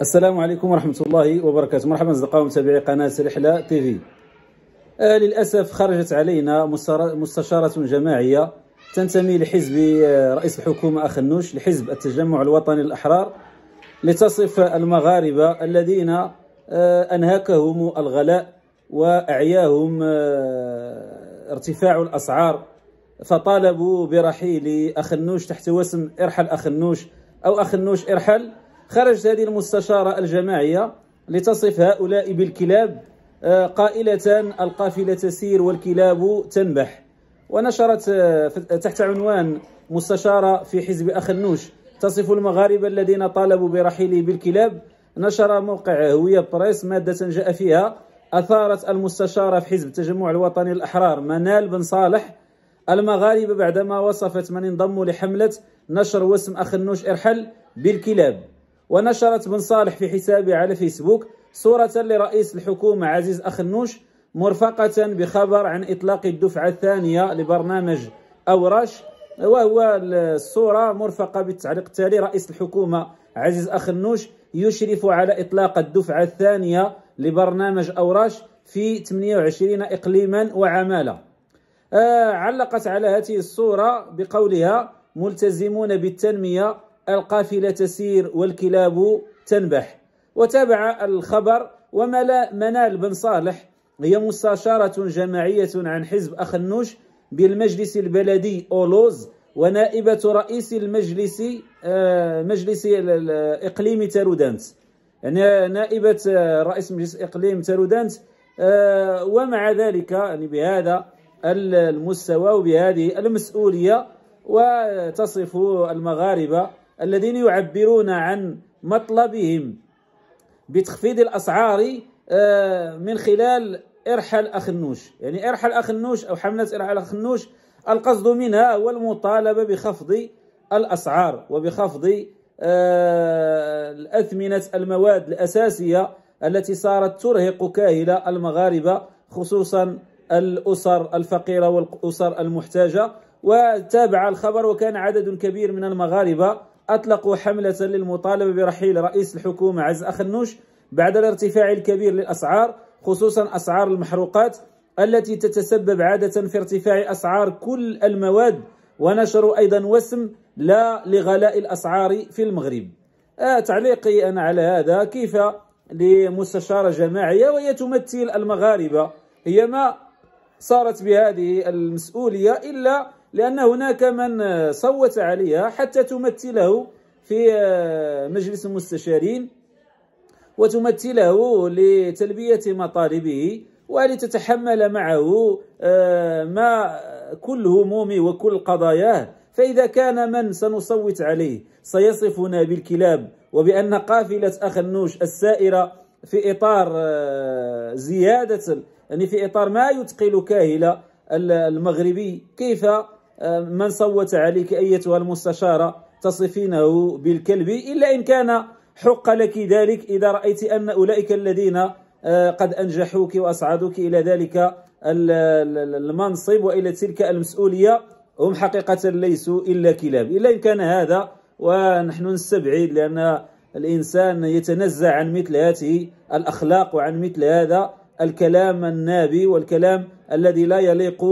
السلام عليكم ورحمة الله وبركاته مرحبا أصدقاء متابعي قناة رحلة تيفي آه للأسف خرجت علينا مستشارة جماعية تنتمي لحزب آه، رئيس الحكومة أخنوش لحزب التجمع الوطني الأحرار لتصف المغاربة الذين آه أنهكهم الغلاء وأعياهم آه ارتفاع الأسعار فطالبوا برحيل أخنوش تحت وسم ارحل أخنوش أو أخنوش ارحل خرجت هذه المستشارة الجماعية لتصف هؤلاء بالكلاب آه، قائلة القافلة تسير والكلاب تنبح ونشرت آه، تحت عنوان مستشارة في حزب أخ النوش تصف المغاربة الذين طالبوا برحيله بالكلاب نشر موقع هوية بريس مادة جاء فيها أثارت المستشارة في حزب التجمع الوطني الأحرار منال بن صالح المغاربة بعدما وصفت من انضموا لحملة نشر واسم أخ النوش إرحل بالكلاب ونشرت بن صالح في حسابه على فيسبوك صورة لرئيس الحكومة عزيز أخنوش مرفقة بخبر عن إطلاق الدفعة الثانية لبرنامج أوراش وهو الصورة مرفقة بالتعليق التالي رئيس الحكومة عزيز أخنوش يشرف على إطلاق الدفعة الثانية لبرنامج أوراش في 28 إقليما وعمالة آه، علقت على هذه الصورة بقولها ملتزمون بالتنمية القافلة تسير والكلاب تنبح وتابع الخبر منال بن صالح هي مستشارة جماعية عن حزب أخنوش بالمجلس البلدي أولوز ونائبة رئيس المجلس آه، مجلس الإقليم تارودانت يعني نائبة رئيس مجلس إقليم تارودانت آه، ومع ذلك يعني بهذا المستوى وبهذه المسؤولية وتصف المغاربة الذين يعبرون عن مطلبهم بتخفيض الأسعار آه، من خلال إرحل اخ النوش يعني إرحل اخ النوش أو حملة إرحل اخ النوش القصد منها هو المطالبه بخفض الأسعار وبخفض آه، أثمنة المواد الأساسية التي صارت ترهق كاهلة المغاربة خصوصا الأسر الفقيرة والأسر المحتاجة وتابع الخبر وكان عدد كبير من المغاربة أطلقوا حملة للمطالبة برحيل رئيس الحكومة عز أخنوش بعد الارتفاع الكبير للأسعار خصوصا أسعار المحروقات التي تتسبب عادة في ارتفاع أسعار كل المواد ونشروا أيضا وسم لا لغلاء الأسعار في المغرب آه تعليقي أنا على هذا كيف لمستشارة جماعية وهي تمثل المغاربة هي ما صارت بهذه المسؤولية إلا لأن هناك من صوت عليها حتى تمثله في مجلس المستشارين وتمثله لتلبية مطالبه ولتتحمل معه آه، ما كل همومه وكل قضاياه فإذا كان من سنصوت عليه سيصفنا بالكلاب وبأن قافلة أخ النوش السائرة في إطار آه، زيادة يعني في إطار ما يتقن كاهل المغربي كيف من صوت عليك أيتها المستشارة تصفينه بالكلب إلا إن كان حق لك ذلك إذا رأيت أن أولئك الذين آه، قد أنجحوك وأسعدوك إلى ذلك المنصب وإلى تلك المسؤولية هم حقيقة ليسوا إلا كلاب إلا إن كان هذا ونحن نستبعد لأن الإنسان يتنزع عن مثل هذه الأخلاق وعن مثل هذا الكلام النابي والكلام الذي لا يليق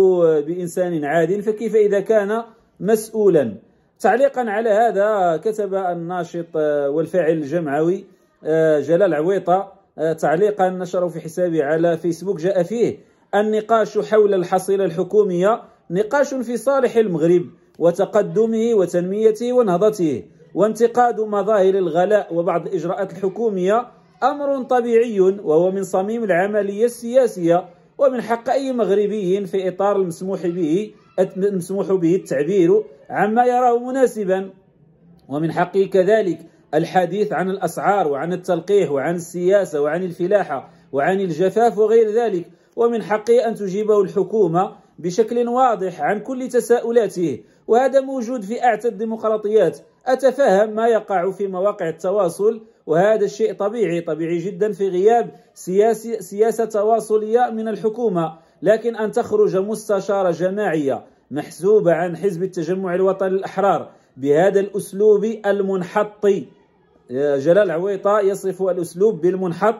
بإنسان عادل فكيف إذا كان مسؤولا تعليقا على هذا كتب الناشط والفاعل الجمعوي آه، جلال عويطة آه، تعليقا نشره في حسابه على فيسبوك جاء فيه النقاش حول الحصيلة الحكومية نقاش في صالح المغرب وتقدمه وتنميته ونهضته وانتقاد مظاهر الغلاء وبعض الإجراءات الحكومية أمر طبيعي وهو من صميم العملية السياسية ومن حق أي مغربي في إطار المسموح به المسموح به التعبير عما يراه مناسبا ومن حقه كذلك الحديث عن الأسعار وعن التلقيح وعن السياسة وعن الفلاحة وعن الجفاف وغير ذلك ومن حقه أن تجيبه الحكومة بشكل واضح عن كل تساؤلاته وهذا موجود في أعتى الديمقراطيات أتفهم ما يقع في مواقع التواصل وهذا الشيء طبيعي طبيعي جدا في غياب سياسي سياسة تواصلية من الحكومة لكن أن تخرج مستشارة جماعية محسوبة عن حزب التجمع الوطني الأحرار بهذا الأسلوب المنحط جلال عويطة يصف الأسلوب بالمنحط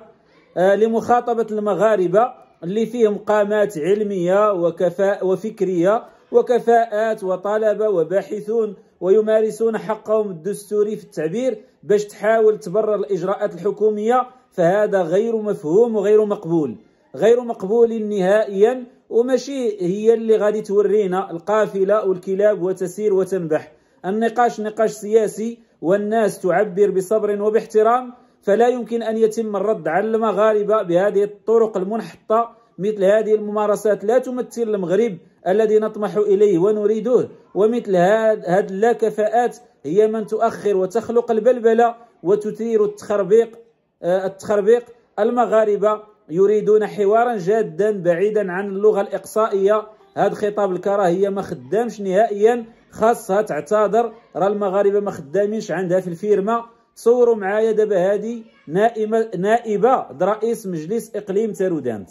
آه، لمخاطبة المغاربة اللي فيهم قامات علمية وكفاء وفكرية وكفاءات وطلبة وباحثون ويمارسون حقهم الدستوري في التعبير باش تحاول تبرر الإجراءات الحكومية فهذا غير مفهوم وغير مقبول غير مقبول نهائيا وماشي هي اللي غادي تورينا القافلة والكلاب وتسير وتنبح النقاش نقاش سياسي والناس تعبر بصبر وباحترام فلا يمكن أن يتم الرد على المغاربة بهذه الطرق المنحطة مثل هذه الممارسات لا تمثل المغرب الذي نطمح إليه ونريده ومثل هاد هاد اللاكفاءات هي من تؤخر وتخلق البلبلة وتثير التخربيق آه، التخربيق المغاربة يريدون حوارا جادا بعيدا عن اللغة الإقصائية هاد خطاب الكراهية ما خدامش نهائيا خاصها تعتذر راه المغاربة ما خدامينش عندها في الفيرما تصوروا معايا دابا هادي نائمة نائبة رئيس مجلس إقليم تارودانت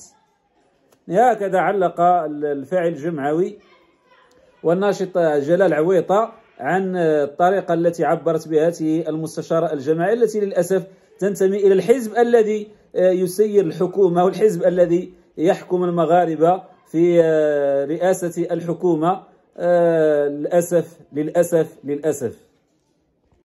هكذا علق الفاعل الجمعوي والناشط جلال عويطة عن الطريقة التي عبرت بها هذه المستشارة الجماعية التي للأسف تنتمي إلى الحزب الذي يسير الحكومة والحزب الذي يحكم المغاربة في رئاسة الحكومة آه، للأسف للأسف للأسف